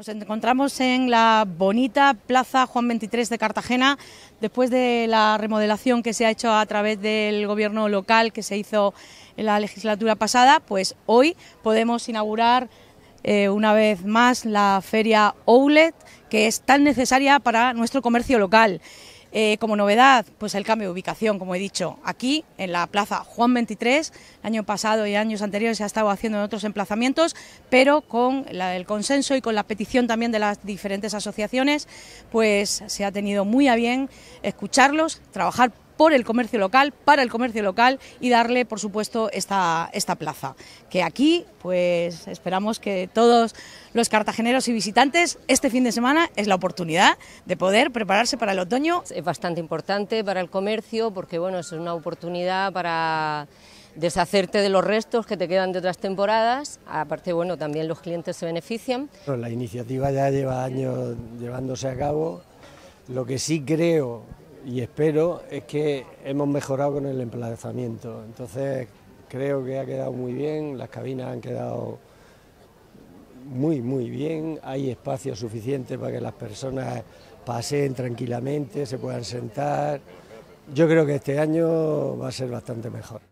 Nos encontramos en la bonita Plaza Juan 23 de Cartagena, después de la remodelación que se ha hecho a través del gobierno local que se hizo en la legislatura pasada, pues hoy podemos inaugurar eh, una vez más la feria Oulet, que es tan necesaria para nuestro comercio local. Eh, como novedad, pues el cambio de ubicación, como he dicho, aquí en la Plaza Juan 23. año pasado y años anteriores se ha estado haciendo en otros emplazamientos, pero con el consenso y con la petición también de las diferentes asociaciones, pues se ha tenido muy a bien escucharlos, trabajar por el comercio local, para el comercio local y darle, por supuesto, esta, esta plaza. Que aquí, pues esperamos que todos los cartageneros y visitantes, este fin de semana es la oportunidad de poder prepararse para el otoño. Es bastante importante para el comercio porque, bueno, es una oportunidad para deshacerte de los restos que te quedan de otras temporadas. Aparte, bueno, también los clientes se benefician. La iniciativa ya lleva años llevándose a cabo. Lo que sí creo y espero es que hemos mejorado con el emplazamiento. Entonces creo que ha quedado muy bien, las cabinas han quedado muy, muy bien, hay espacio suficiente para que las personas ...pasen tranquilamente, se puedan sentar. Yo creo que este año va a ser bastante mejor.